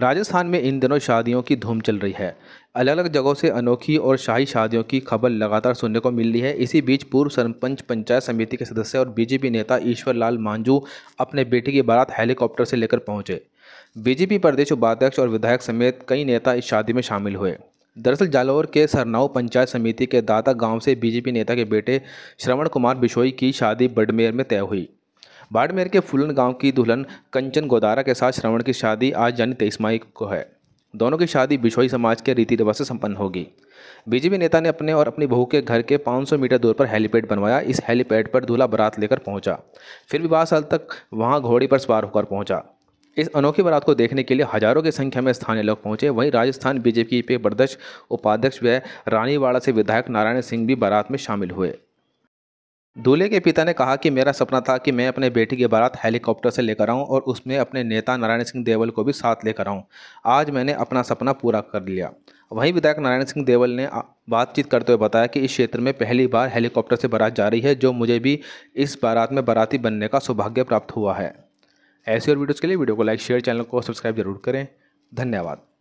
राजस्थान में इन दिनों शादियों की धूम चल रही है अलग अलग जगहों से अनोखी और शाही शादियों की खबर लगातार सुनने को मिल रही है इसी बीच पूर्व सरपंच पंचायत समिति के सदस्य और बीजेपी नेता ईश्वर लाल मांझू अपने बेटे की बारात हेलीकॉप्टर से लेकर पहुंचे बीजेपी प्रदेश उपाध्यक्ष और विधायक समेत कई नेता इस शादी में शामिल हुए दरअसल जालौर के सरनाऊ पंचायत समिति के दाता गांव से बीजेपी नेता के बेटे श्रवण कुमार बिशोई की शादी बडमेर में तय हुई बाड़मेर के फुलन गांव की दुल्हन कंचन गोदारा के साथ श्रवण की शादी आज यानी तेईस मई को है दोनों की शादी बिछोई समाज के रीति रिवाज से संपन्न होगी बीजेपी नेता ने अपने और अपनी बहू के घर के 500 मीटर दूर पर हेलीपैड बनवाया इस हेलीपैड पर दूल्हा बारात लेकर पहुंचा फिर भी बारह साल तक वहां घोड़ी पर सवार होकर पहुंचा इस अनोखी बारात को देखने के लिए हजारों की संख्या में स्थानीय लोग पहुंचे वहीं राजस्थान बीजेपी के बर्दश उपाध्यक्ष व रानीवाड़ा से विधायक नारायण सिंह भी बारात में शामिल हुए दूल्हे के पिता ने कहा कि मेरा सपना था कि मैं अपने बेटी की बारात हेलीकॉप्टर से लेकर आऊं और उसमें अपने नेता नारायण सिंह देवल को भी साथ लेकर आऊं आज मैंने अपना सपना पूरा कर लिया वहीं विधायक नारायण सिंह देवल ने बातचीत करते हुए बताया कि इस क्षेत्र में पहली बार हेलीकॉप्टर से बारात जा रही है जो मुझे भी इस बारात में बाराती बनने का सौभाग्य प्राप्त हुआ है ऐसी और वीडियोज़ के लिए वीडियो को लाइक शेयर चैनल को सब्सक्राइब जरूर करें धन्यवाद